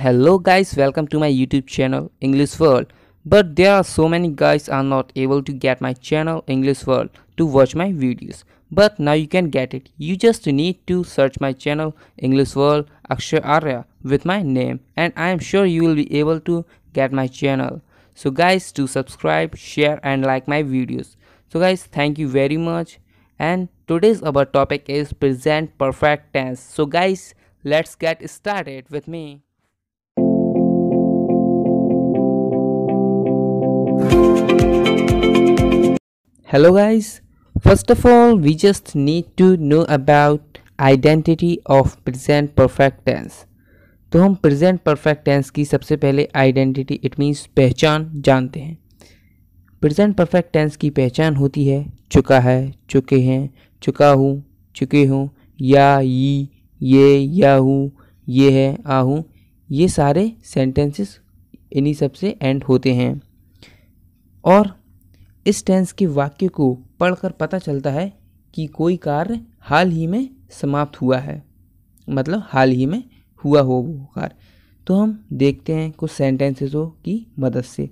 Hello guys, welcome to my YouTube channel English World. But there are so many guys are not able to get my channel English World to watch my videos. But now you can get it. You just need to search my channel English World Akshay Arya with my name and I am sure you will be able to get my channel so guys do subscribe share and like my videos so guys thank you very much and today's our topic is present perfect tense so guys let's get started with me hello guys first of all we just need to know about identity of present perfect tense तो हम present perfect tense की सबसे पहले identity it means पहचान जानते हैं present perfect tense की पहचान होती है चुका है चुके हैं चुका हूँ चुके हूँ या यी ये या हूँ ये है आ हूँ ये सारे सेंटेंसेस इन्हीं सब से एंड होते हैं और इस टेंस के वाक्य को पढ़कर पता चलता है कि कोई कार्य हाल ही में समाप्त हुआ है मतलब हाल ही में हुआ हो वो बुखार तो हम देखते हैं कुछ सेंटेंसेसों की मदद से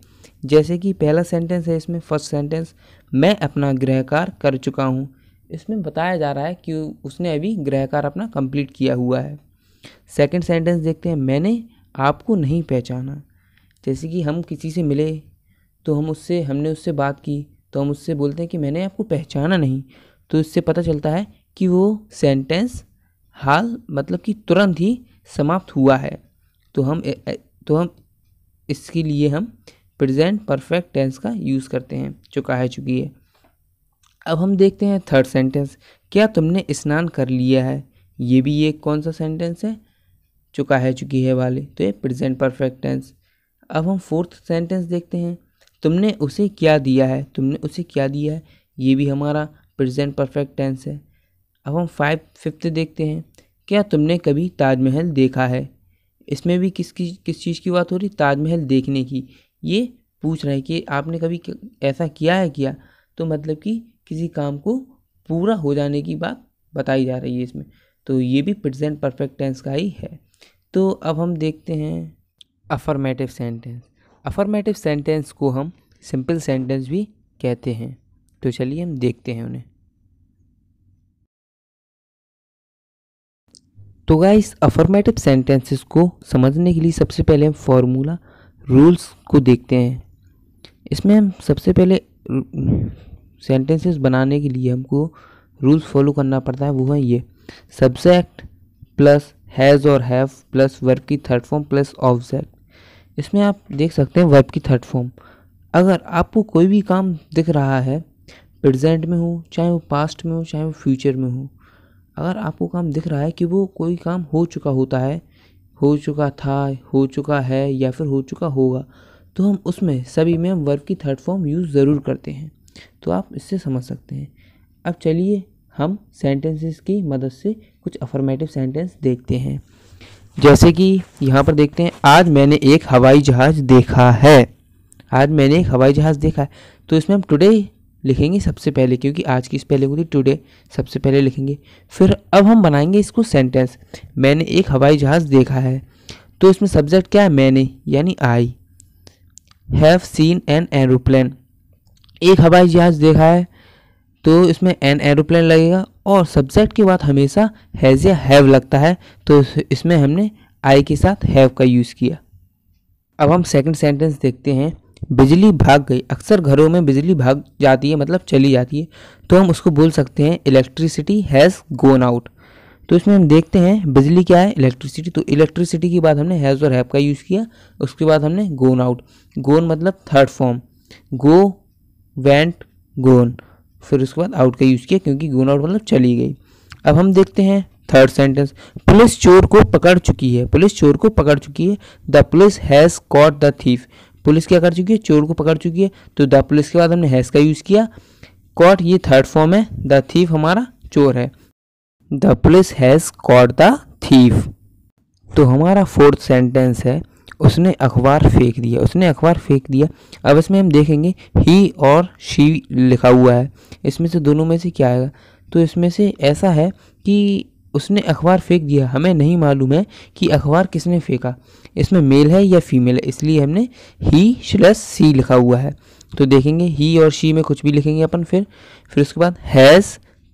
जैसे कि पहला सेंटेंस है इसमें फर्स्ट सेंटेंस मैं अपना गृहकार कर चुका हूँ इसमें बताया जा रहा है कि उसने अभी गृहकार अपना कंप्लीट किया हुआ है सेकंड सेंटेंस देखते हैं मैंने आपको नहीं पहचाना जैसे कि हम किसी से मिले तो हम उससे हमने उससे बात की तो हम उससे बोलते हैं कि मैंने आपको पहचाना नहीं तो इससे पता चलता है कि वो सेंटेंस हाल मतलब कि तुरंत ही समाप्त हुआ है तो हम तो हम इसके लिए हम प्रेजेंट परफेक्ट टेंस का यूज़ करते हैं चुका है चुकी है अब हम देखते हैं थर्ड सेंटेंस क्या तुमने स्नान कर लिया है ये भी एक कौन सा सेंटेंस है चुका है चुकी है वाले तो ये प्रेजेंट परफेक्ट टेंस अब हम फोर्थ सेंटेंस देखते हैं तुमने उसे क्या दिया है तुमने उसे क्या दिया है ये भी हमारा प्रेजेंट परफेक्ट टेंस है अब हम फाइव फिफ्थ देखते हैं क्या तुमने कभी ताजमहल देखा है इसमें भी किस किस किस चीज़ की बात हो रही ताजमहल देखने की ये पूछ रहे हैं कि आपने कभी ऐसा किया है क्या तो मतलब कि किसी काम को पूरा हो जाने की बात बताई जा रही है इसमें तो ये भी प्रेजेंट परफेक्ट टेंस का ही है तो अब हम देखते हैं अफर्मेटिव सेंटेंस अफर्मेटिव सेंटेंस को हम सिंपल सेंटेंस भी कहते हैं तो चलिए हम देखते हैं उन्हें तो इस अफर्मेटिव सेंटेंसेस को समझने के लिए सबसे पहले हम फॉर्मूला रूल्स को देखते हैं इसमें हम सबसे पहले सेंटेंसेस बनाने के लिए हमको रूल्स फॉलो करना पड़ता है वो है ये सब्जेक्ट प्लस हैज़ और हैव प्लस वर्ब की थर्ड फॉर्म प्लस ऑब्जेक्ट इसमें आप देख सकते हैं वर्ब की थर्ड फॉर्म अगर आपको कोई भी काम दिख रहा है प्रेजेंट में हो चाहे वो पास्ट में हो चाहे वो फ्यूचर में हो अगर आपको काम दिख रहा है कि वो कोई काम हो चुका होता है हो चुका था हो चुका है या फिर हो चुका होगा तो हम उसमें सभी में वर्ब की थर्ड फॉर्म यूज़ ज़रूर करते हैं तो आप इससे समझ सकते हैं अब चलिए हम सेंटेंसेस की मदद से कुछ अफर्मेटिव सेंटेंस देखते हैं जैसे कि यहाँ पर देखते हैं आज मैंने एक हवाई जहाज़ देखा है आज मैंने एक हवाई जहाज़ देखा है तो इसमें हम टुडे लिखेंगे सबसे पहले क्योंकि आज की स्पेलिंग होती है टुडे सबसे पहले लिखेंगे फिर अब हम बनाएंगे इसको सेंटेंस मैंने एक हवाई जहाज़ देखा है तो इसमें सब्जेक्ट क्या है मैंने यानी I have seen an aeroplane एक हवाई जहाज़ देखा है तो इसमें एन एरोप्लेन लगेगा और सब्जेक्ट के बाद हमेशा हैज़ या हैव लगता है तो इसमें हमने आई के साथ हैव का यूज़ किया अब हम सेकंड सेंटेंस देखते हैं बिजली भाग गई अक्सर घरों में बिजली भाग जाती है मतलब चली जाती है तो हम उसको बोल सकते हैं इलेक्ट्रिसिटी हैज़ गोन आउट तो इसमें हम देखते हैं बिजली क्या है इलेक्ट्रिसिटी तो इलेक्ट्रिसिटी की बात हमने हैज़ और हैप का यूज़ किया उसके बाद हमने गोन आउट गोन मतलब third form go went gone फिर उसके बाद आउट का यूज़ किया क्योंकि गोन आउट मतलब चली गई अब हम देखते हैं थर्ड सेंटेंस पुलिस चोर को पकड़ चुकी है पुलिस चोर को पकड़ चुकी है the police has caught the thief police क्या कर चुकी है चोर को पकड़ चुकी है तो द पुलिस के बाद हमने हैस का यूज़ किया कॉट ये थर्ड फॉर्म है द थीफ हमारा चोर है the police has caught the thief तो हमारा फोर्थ सेंटेंस है उसने अखबार फेंक दिया उसने अखबार फेंक दिया अब इसमें हम देखेंगे ही और शी लिखा हुआ है इसमें से दोनों में से क्या आएगा तो इसमें से ऐसा है कि उसने अखबार फेंक दिया हमें नहीं मालूम है कि अखबार किसने फेंका इसमें मेल है या फीमेल है इसलिए हमने ही श्लस सी लिखा हुआ है तो देखेंगे ही और शी में कुछ भी लिखेंगे अपन फिर फिर उसके बाद has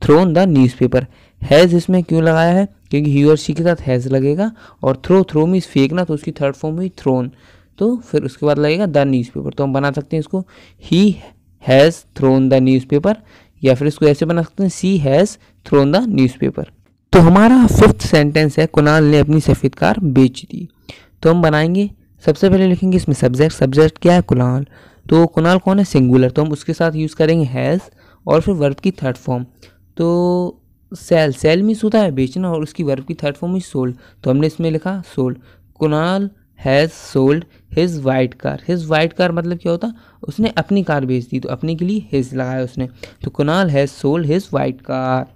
thrown the newspaper has इसमें क्यों लगाया है क्योंकि ही और शी के साथ हैज़ लगेगा और थ्रो थ्रो मीज फेंकना तो उसकी थर्ड फॉर्म हुई थ्रोन तो फिर उसके बाद लगेगा द न्यूज़पेपर तो हम बना सकते हैं इसको he has thrown the newspaper या फिर इसको ऐसे बना सकते हैं she has thrown the newspaper तो हमारा फिफ्थ सेंटेंस है कुणाल ने अपनी सफ़ेद कार बेच दी तो हम बनाएंगे सबसे पहले लिखेंगे इसमें सब्जेक्ट सब्जेक्ट क्या है कुणाल तो कुणाल कौन है सिंगुलर तो हम उसके साथ यूज़ करेंगे हैज़ और फिर वर्ब की थर्ड फॉर्म तो सेल सेल मीन्स होता है बेचना और उसकी वर्ब की थर्ड फॉर्म इज सोल्ड तो हमने इसमें लिखा sold Kunal has sold his white car his white car मतलब क्या होता उसने अपनी कार बेच दी तो अपने के लिए हिज लगाया उसने तो Kunal has sold his white car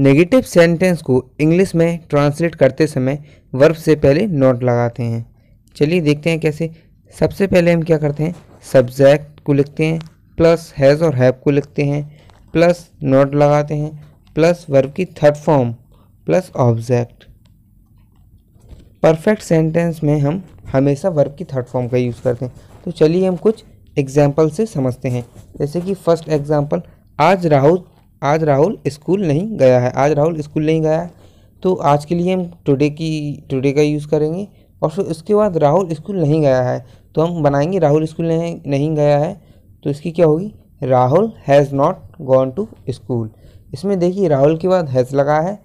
negative sentence को इंग्लिश में ट्रांसलेट करते समय वर्ब से पहले नॉट लगाते हैं चलिए देखते हैं कैसे सबसे पहले हम क्या करते हैं सब्जेक्ट को लिखते हैं प्लस हैज़ और हैव को लिखते हैं प्लस नॉट लगाते हैं प्लस वर्ब की third form plus object perfect sentence में हम हमेशा वर्ब की थर्ड फॉर्म का यूज़ करते हैं तो चलिए हम कुछ एग्जाम्पल से समझते हैं जैसे कि फर्स्ट एग्जाम्पल आज राहुल आज राहुल स्कूल नहीं गया है आज राहुल स्कूल नहीं गया है तो आज के लिए हम टुडे की टुडे का यूज़ करेंगे और फिर उसके बाद राहुल स्कूल नहीं गया है तो हम बनाएंगे राहुल स्कूल नहीं नहीं गया है तो इसकी क्या होगी Rahul has not gone to school इसमें देखिए राहुल के बाद हैज़ लगा है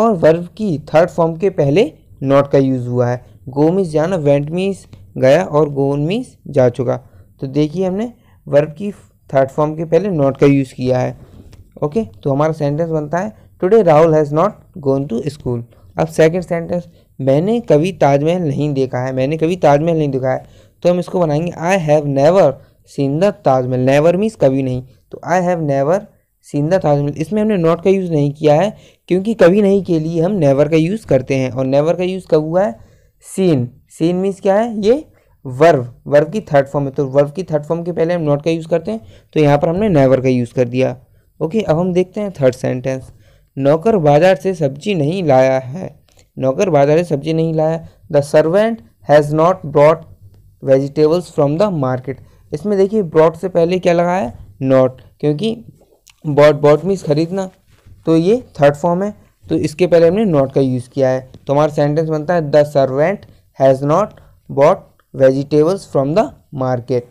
और वर्ब की थर्ड फॉर्म के पहले नॉट का यूज़ हुआ है गो मीस जाना वेंट मीस गया और गोन मीस जा चुका तो देखिए हमने वर्ब की थर्ड फॉर्म के पहले नॉट का यूज़ किया है ओके तो हमारा सेंटेंस बनता है today Rahul has not gone to school अब सेकंड सेंटेंस मैंने कभी ताजमहल नहीं देखा है मैंने कभी ताजमहल नहीं देखा है तो हम इसको बनाएंगे I have never seen the Taj Mahal never means कभी नहीं तो I have never seen the Taj Mahal इसमें हमने नॉट का यूज़ नहीं किया है क्योंकि कभी नहीं के लिए हम नेवर का यूज़ करते हैं और नेवर का यूज़ कब हुआ है सीन सीन मीन्स क्या है ये वर्व वर्व की थर्ड फॉर्म है तो वर्व की थर्ड फॉर्म के पहले हम नॉट का यूज़ करते हैं तो यहाँ पर हमने नेवर का यूज़ कर दिया ओके अब हम देखते हैं थर्ड सेंटेंस नौकर बाजार से सब्जी नहीं लाया है नौकर बाजार से सब्जी नहीं लाया the servant has not brought vegetables from the market इसमें देखिए ब्रॉट से पहले क्या लगाया है नॉट क्योंकि बॉट बॉट मीन्स खरीदना तो ये थर्ड फॉर्म है तो इसके पहले हमने नॉट का यूज़ किया है तो हमारा सेंटेंस बनता है the servant has not bought vegetables from the market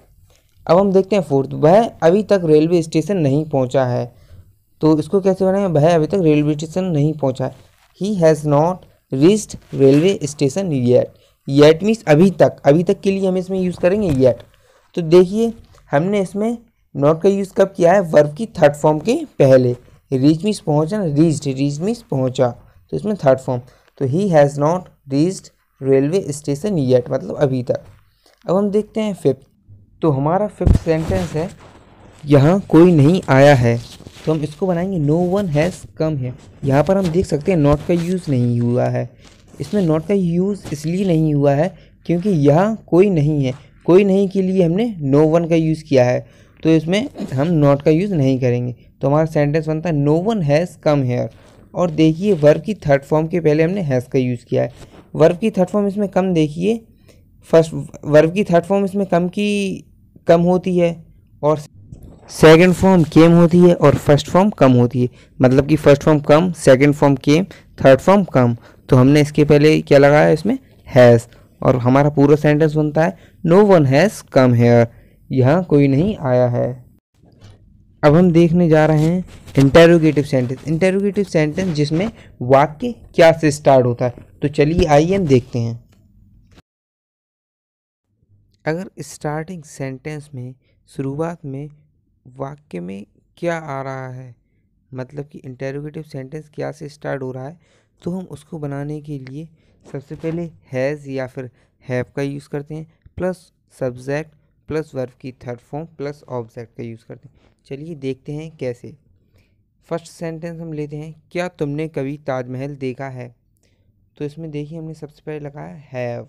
अब हम देखते हैं फोर्थ वह अभी तक रेलवे स्टेशन नहीं पहुंचा है तो इसको कैसे बनाए वह अभी तक रेलवे स्टेशन नहीं पहुंचा he has not reached railway station yet yet means अभी तक अभी तक के लिए हम इसमें यूज़ करेंगे येट तो देखिए हमने इसमें नॉट का यूज़ कब किया है वर्ब की थर्ड फॉर्म के पहले रीच मीन्स पहुँचा रीच्ड रीच मीन्स पहुँचा तो इसमें थर्ड फॉर्म तो he has not reached railway station yet मतलब अभी तक अब हम देखते हैं फिफ्थ तो हमारा फिफ्थ सेंटेंस है यहाँ कोई नहीं आया है तो हम इसको बनाएंगे नो वन हैज़ कम है यहाँ पर हम देख सकते हैं नॉट का यूज़ नहीं हुआ है इसमें नॉट का यूज़ इसलिए नहीं हुआ है क्योंकि यहाँ कोई नहीं है कोई नहीं के लिए हमने नो वन का यूज़ किया है तो इसमें हम नॉट का यूज़ नहीं करेंगे तो हमारा सेंटेंस बनता है no one has come here और देखिए वर्ब की थर्ड फॉर्म के पहले हमने हैज़ का यूज़ किया है वर्ब की थर्ड फॉर्म इसमें कम देखिए फर्स्ट वर्ब की थर्ड फॉर्म इसमें कम की कम होती है और सेकेंड फॉर्म केम होती है और फर्स्ट फॉर्म कम होती है मतलब कि first form come second form came third form come तो हमने इसके पहले क्या लगाया इसमें हैज़ और हमारा पूरा सेंटेंस बनता है no one has come here यहाँ कोई नहीं आया है अब हम देखने जा रहे हैं इंटेरोगेटिव सेंटेंस इंटेरोगेटिव सेंटेंस जिसमें वाक्य क्या से स्टार्ट होता है तो चलिए आइए हम देखते हैं अगर स्टार्टिंग सेंटेंस में शुरुआत में वाक्य में क्या आ रहा है मतलब कि इंटेरोगेटिव सेंटेंस क्या से स्टार्ट हो रहा है तो हम उसको बनाने के लिए सबसे पहले हैज़ या फिर हैव का यूज़ करते हैं प्लस सब्जेक्ट प्लस वर्ब की थर्ड फॉर्म प्लस ऑब्जेक्ट का यूज़ करते हैं चलिए देखते हैं कैसे फर्स्ट सेंटेंस हम लेते हैं क्या तुमने कभी ताजमहल देखा है तो इसमें देखिए हमने सबसे पहले लगाया have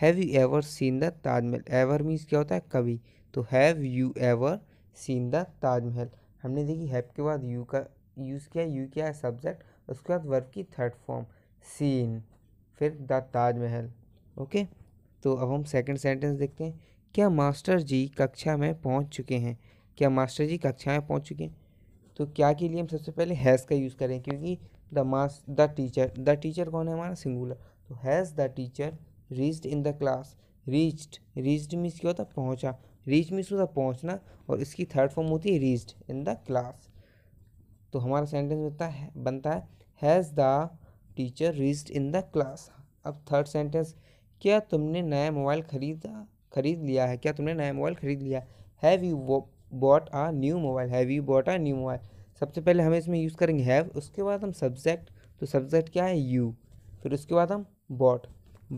have you ever seen the Taj Mahal ever means क्या होता है कभी तो have you ever seen the Taj Mahal हमने देखी हैप के बाद यू का यूज़ किया यू क्या है सब्जेक्ट उसके बाद वर्ब की थर्ड फॉर्म सीन फिर द ताजमहल ओके तो अब हम सेकंड सेंटेंस देखते हैं क्या मास्टर जी कक्षा में पहुंच चुके हैं क्या मास्टर जी कक्षा में पहुंच चुके हैं तो क्या के लिए हम सबसे पहले हैज़ का यूज़ करें क्योंकि the mass the teacher the teacher कौन है हमारा सिंगुलर तो has the teacher reached in the class reached reached means क्या होता है पहुँचा रीच मीन्स होता पहुँचना और इसकी थर्ड फॉर्म होती है रीच्ड इन द क्लास तो हमारा सेंटेंस होता है बनता है has the teacher reached in the class अब थर्ड सेंटेंस क्या तुमने नया मोबाइल खरीदा खरीद लिया है क्या तुमने नया मोबाइल खरीद लिया have you bought a new mobile have you bought a new mobile सबसे पहले हमें इसमें यूज़ करेंगे हैव उसके बाद हम सब्जेक्ट तो सब्जेक्ट क्या है यू फिर उसके बाद हम बॉट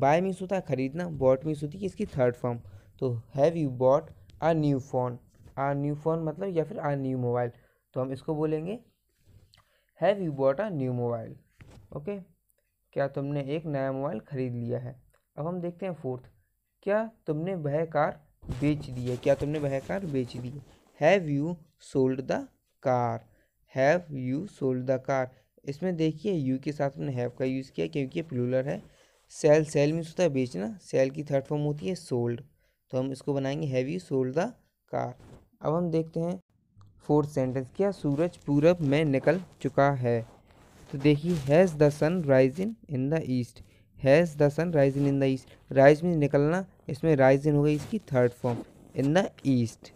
बाय मीन्स होता है खरीदना बॉट मीन्स होती है इसकी थर्ड फॉर्म तो have you bought a new phone a new phone मतलब या फिर आ न्यू मोबाइल तो हम इसको बोलेंगे have you bought a new mobile okay क्या तुमने एक नया मोबाइल ख़रीद लिया है अब हम देखते हैं फोर्थ क्या तुमने वह कार बेच दी है क्या तुमने वह कार बेच दी है have you sold the car have you sold the car इसमें देखिए यू के साथ हमने हैव का यूज़ किया क्योंकि ये प्लूलर है सेल सेल में होता है बेचना सेल की थर्ड फॉर्म होती है सोल्ड तो हम इसको बनाएंगे हैवी सोल्ड द कार अब हम देखते हैं फोर्थ सेंटेंस क्या सूरज पूरब में निकल चुका है तो देखिए has the sun risen in the east has the sun risen in the east rise में निकलना इसमें राइज इन हो गई इसकी third form in the east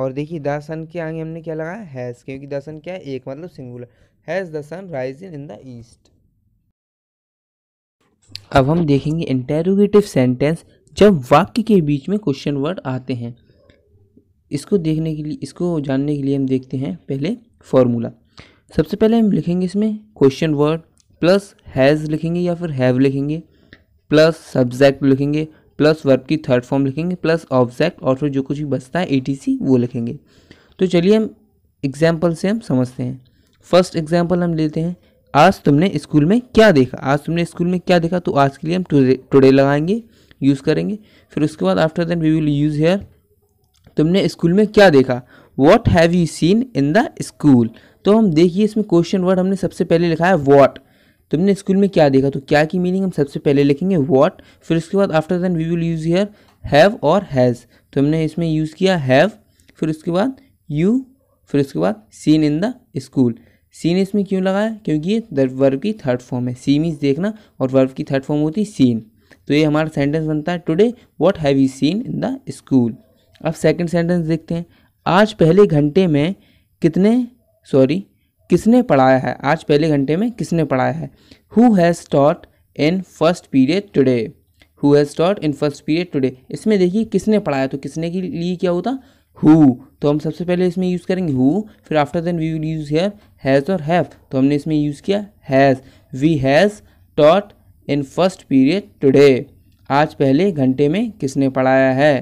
और देखिए द सन के आगे हमने क्या लगाया हैज़ क्योंकि द सन क्या है एक मतलब singular has the sun risen in the east अब हम देखेंगे इंटेरोगेटिव सेंटेंस जब वाक्य के बीच में क्वेश्चन वर्ड आते हैं इसको देखने के लिए इसको जानने के लिए हम देखते हैं पहले फॉर्मूला सबसे पहले हम लिखेंगे इसमें क्वेश्चन वर्ड प्लस हैज़ लिखेंगे या फिर हैव लिखेंगे प्लस सब्जेक्ट लिखेंगे प्लस वर्ब की थर्ड फॉर्म लिखेंगे प्लस ऑब्जेक्ट और फिर जो कुछ भी बचता है ए वो लिखेंगे तो चलिए हम एग्जाम्पल से हम समझते हैं फर्स्ट एग्जाम्पल हम लेते हैं आज तुमने स्कूल में क्या देखा आज तुमने स्कूल में क्या देखा तो आज के लिए हम टुडे लगाएंगे यूज़ करेंगे फिर उसके बाद after then we will use here तुमने स्कूल में क्या देखा what have you seen in the school तो हम देखिए इसमें क्वेश्चन वर्ड हमने सबसे पहले लिखा है वॉट तुमने स्कूल में क्या देखा तो क्या की मीनिंग हम सबसे पहले लिखेंगे वॉट फिर उसके बाद after then we will use here have और हैज़ तुमने इसमें यूज़ किया हैव फिर उसके बाद यू फिर उसके बाद seen in the school seen इसमें क्यों लगाया क्योंकि ये वर्ब की थर्ड फॉर्म है सी मीन्स देखना और वर्ब की थर्ड फॉर्म होती है सीन तो ये हमारा सेंटेंस बनता है today what have you seen in the school अब सेकंड सेंटेंस देखते हैं आज पहले घंटे में कितने सॉरी किसने पढ़ाया है आज पहले घंटे में किसने पढ़ाया है who has taught in first period today who has taught in first period today इसमें देखिए किसने पढ़ाया तो किसने के लिए क्या होता हु तो हम सबसे पहले इसमें यूज़ करेंगे हु फिर after then we will use here has और हैव तो हमने इसमें यूज़ किया has we has taught in first period today आज पहले घंटे में किसने पढ़ाया है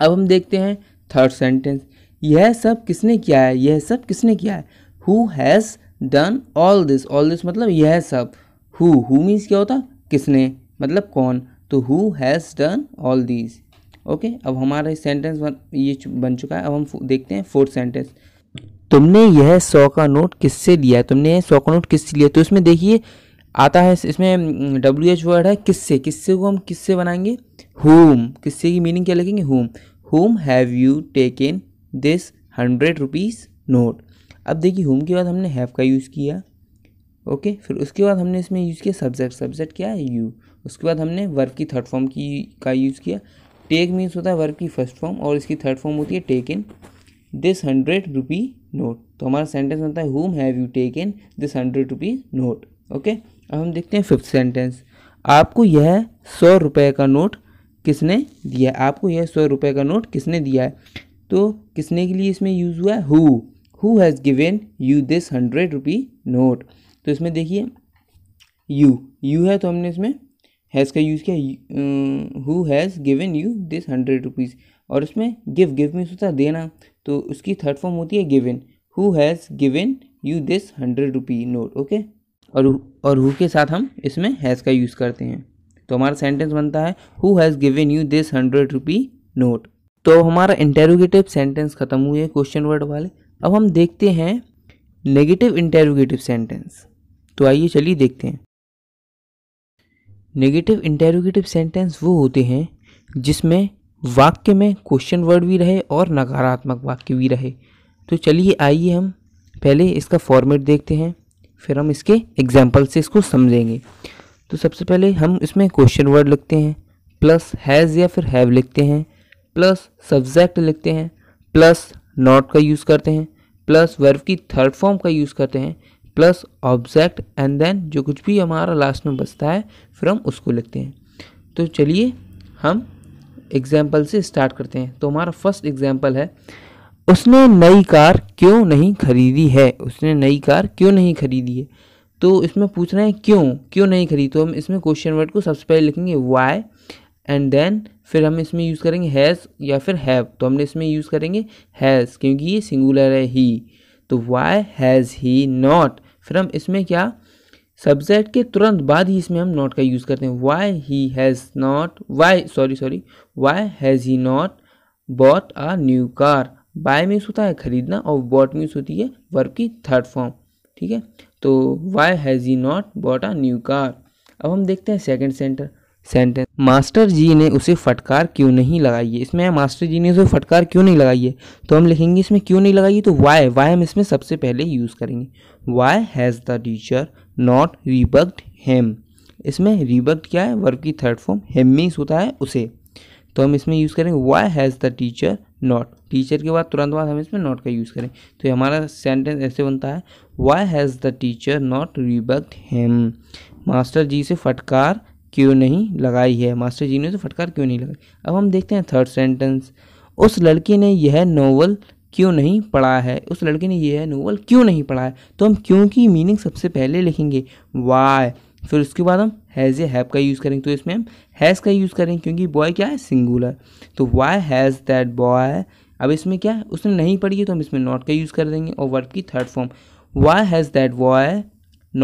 अब हम देखते हैं थर्ड सेंटेंस यह सब किसने किया है यह सब किसने किया है who has done all this all this मतलब यह सब हु हु मीन्स क्या होता किसने मतलब कौन तो who has done all this okay अब हमारा सेंटेंस बन ये बन चुका है अब हम देखते हैं फोर्थ सेंटेंस तुमने यह सौ का नोट किससे लिया तुमने यह सौ का नोट किससे लिया तो इसमें देखिए आता है इसमें डब्ल्यू एच वर्ड है किससे किससे को हम किससे बनाएंगे होम किससे की मीनिंग क्या लगेंगे whom whom have you taken this hundred rupees note अब देखिए होम के बाद हमने हैव का यूज़ किया ओके फिर उसके बाद हमने इसमें यूज़ किया सब्जेक्ट सब्जेक्ट क्या है यू उसके बाद हमने वर्क की थर्ड फॉर्म की का यूज़ किया टेक मीन्स होता है वर्क की फर्स्ट फॉर्म और इसकी थर्ड फॉर्म होती है taken this hundred rupee note तो हमारा सेंटेंस बनता है whom have you taken this hundred rupee note okay अब हम देखते हैं फिफ्थ सेंटेंस आपको यह सौ रुपये का नोट किसने दिया है आपको यह सौ रुपये का नोट किसने दिया है तो किसने के लिए इसमें यूज़ हुआ है who has given you this hundred rupee note तो इसमें देखिए यू यू है तो हमने इसमें हैज़ का यूज़ किया who has given you this hundred rupees और इसमें गिव गिव में होता है देना तो उसकी थर्ड फॉर्म होती है given who has given you this hundred rupee note okay और और हु के साथ हम इसमें हैज़ का यूज़ करते हैं तो हमारा सेंटेंस बनता है who has given you this hundred rupee note तो हमारा इंटेरोगेटिव सेंटेंस ख़त्म हुए क्वेश्चन वर्ड वाले अब हम देखते हैं नेगेटिव इंटेरोगेटिव सेंटेंस तो आइए चलिए देखते हैं नेगेटिव इंटेरोगेटिव सेंटेंस वो होते हैं जिसमें वाक्य में क्वेश्चन वर्ड भी रहे और नकारात्मक वाक्य भी रहे तो चलिए आइए हम पहले इसका फॉर्मेट देखते हैं फिर हम इसके एग्जाम्पल से इसको समझेंगे तो सबसे पहले हम इसमें क्वेश्चन वर्ड लिखते हैं प्लस हैज़ या फिर हैव लिखते हैं प्लस सब्जेक्ट लिखते हैं प्लस नॉट का यूज़ करते हैं प्लस वर्ब की थर्ड फॉर्म का यूज़ करते हैं प्लस ऑब्जेक्ट एंड देन जो कुछ भी हमारा लास्ट में बचता है फिर हम उसको लिखते हैं तो चलिए हम एग्जाम्पल से स्टार्ट करते हैं तो हमारा फर्स्ट एग्जाम्पल है उसने नई कार क्यों नहीं खरीदी है उसने नई कार क्यों नहीं खरीदी है तो इसमें पूछ रहे हैं क्यों क्यों नहीं खरीदी तो हम इसमें क्वेश्चन वर्ड को सबसे पहले लिखेंगे वाई एंड देन फिर हम इसमें यूज़ करेंगे हैज़ या फिर हैव तो हमने इसमें यूज़ करेंगे हैज़ क्योंकि ये सिंगुलर है ही तो वाई हैज़ ही नॉट फिर हम इसमें क्या सब्जेक्ट के तुरंत बाद ही इसमें हम नॉट का यूज़ करते हैं why he has not why sorry sorry why has he not bought a new car buy means होता है खरीदना और बॉट मीन्स होती है वर्ब की थर्ड फॉर्म ठीक है तो why has he not bought a new car अब हम देखते हैं second center sentence master ji ने उसे फटकार क्यों नहीं लगाई है इसमें मास्टर जी ने उसे फटकार क्यों नहीं लगाई है तो हम लिखेंगे इसमें क्यों नहीं लगाई तो वाई वाई हम इसमें सबसे पहले यूज़ करेंगे why has the teacher not rebuked him इसमें रिबक्ड क्या है वर्ब की थर्ड फॉर्म हेम मीन्स होता है उसे तो हम इसमें यूज़ करेंगे why has the teacher not teacher के बाद तुरंत बाद हम इसमें नॉट का यूज़ करें तो हमारा सेंटेंस ऐसे बनता है why has the teacher not rebuked him master ji से फटकार क्यों नहीं लगाई है मास्टर जी ने उसे फटकार क्यों नहीं लगाई अब हम देखते हैं थर्ड सेंटेंस उस लड़के ने यह नोवल क्यों नहीं पढ़ा है उस लड़के ने यह नोवल क्यों नहीं पढ़ा है तो हम क्यों की मीनिंग सबसे पहले लिखेंगे वाई फिर उसके बाद हम हैज़ या हैव का यूज़ करेंगे तो इसमें हम हैज़ का यूज़ करेंगे क्योंकि बॉय क्या है सिंगुलर तो वाई हैज़ दैट बॉय अब इसमें क्या है उसने नहीं पढ़ी है तो हम इसमें नॉट का यूज़ कर देंगे और वर्ब की third form why has that boy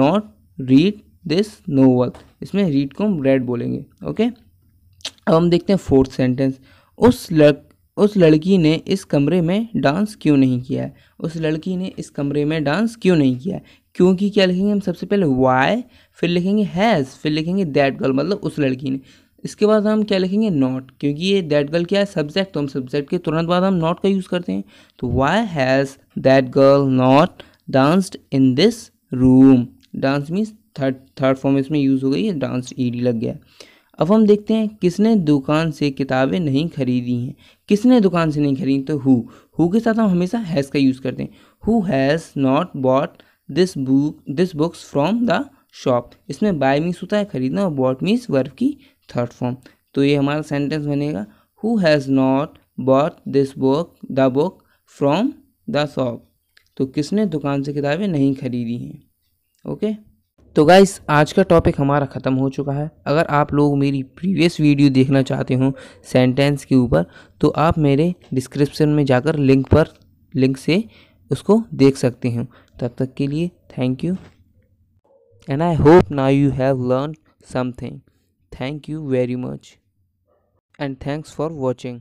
not read this no work इसमें रीड को हम रेड बोलेंगे ओके अब हम देखते हैं फोर्थ सेंटेंस उस लड़ उस लड़की ने इस कमरे में डांस क्यों नहीं किया है उस लड़की ने इस कमरे में डांस क्यों नहीं किया है क्योंकि क्या लिखेंगे हम सबसे पहले वाई फिर लिखेंगे हैज़ फिर लिखेंगे दैट गर्ल मतलब उस लड़की ने इसके बाद हम क्या लिखेंगे नॉट क्योंकि ये दैट गर्ल क्या है सब्जेक्ट तो हम सब्जेक्ट के तुरंत बाद हम नॉट का यूज़ करते हैं तो why has that girl not danced in this room dance means third third form इसमें यूज़ हो गई है डांस ई लग गया अब हम देखते हैं किसने दुकान से किताबें नहीं खरीदी हैं किसने दुकान से नहीं खरीदी तो हु हु के साथ हम हमेशा हैज़ का यूज़ करते हैं who has not bought this book this books from the shop इसमें बाय मीन्स होता है खरीदना और बॉट मीन्स वर्ब की थर्ड फॉर्म तो ये हमारा सेंटेंस बनेगा who has not bought this book the book from the shop तो किसने दुकान से किताबें नहीं खरीदी हैं ओके तो गाइस आज का टॉपिक हमारा ख़त्म हो चुका है अगर आप लोग मेरी प्रीवियस वीडियो देखना चाहते हो सेंटेंस के ऊपर तो आप मेरे डिस्क्रिप्शन में जाकर लिंक पर लिंक से उसको देख सकते हैं तब तक के लिए thank you and I hope now you have learn something thank you very much and thanks for watching